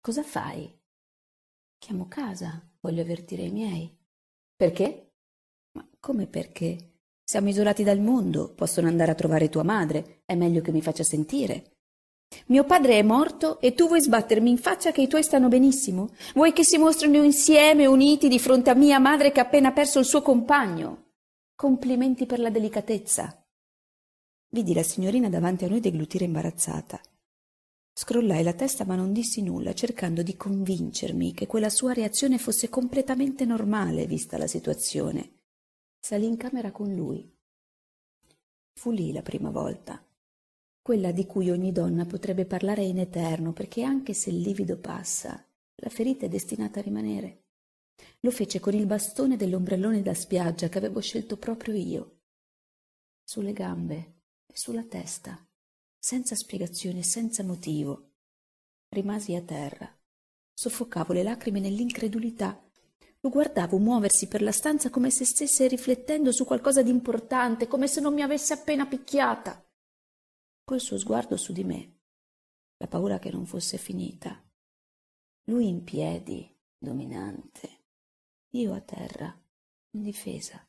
Cosa fai? Chiamo casa, voglio avvertire i miei. Perché? Ma come perché? Siamo isolati dal mondo, possono andare a trovare tua madre, è meglio che mi faccia sentire. Mio padre è morto e tu vuoi sbattermi in faccia che i tuoi stanno benissimo? Vuoi che si mostrino insieme, uniti, di fronte a mia madre che ha appena perso il suo compagno? Complimenti per la delicatezza. Vidi la signorina davanti a noi deglutire imbarazzata. Scrollai la testa ma non dissi nulla, cercando di convincermi che quella sua reazione fosse completamente normale, vista la situazione. Salì in camera con lui. Fu lì la prima volta. Quella di cui ogni donna potrebbe parlare in eterno, perché anche se il livido passa, la ferita è destinata a rimanere. Lo fece con il bastone dell'ombrellone da spiaggia che avevo scelto proprio io. Sulle gambe e sulla testa senza spiegazione, senza motivo. Rimasi a terra. Soffocavo le lacrime nell'incredulità. Lo guardavo muoversi per la stanza come se stesse riflettendo su qualcosa di importante, come se non mi avesse appena picchiata. Col suo sguardo su di me, la paura che non fosse finita. Lui in piedi, dominante, io a terra, in difesa.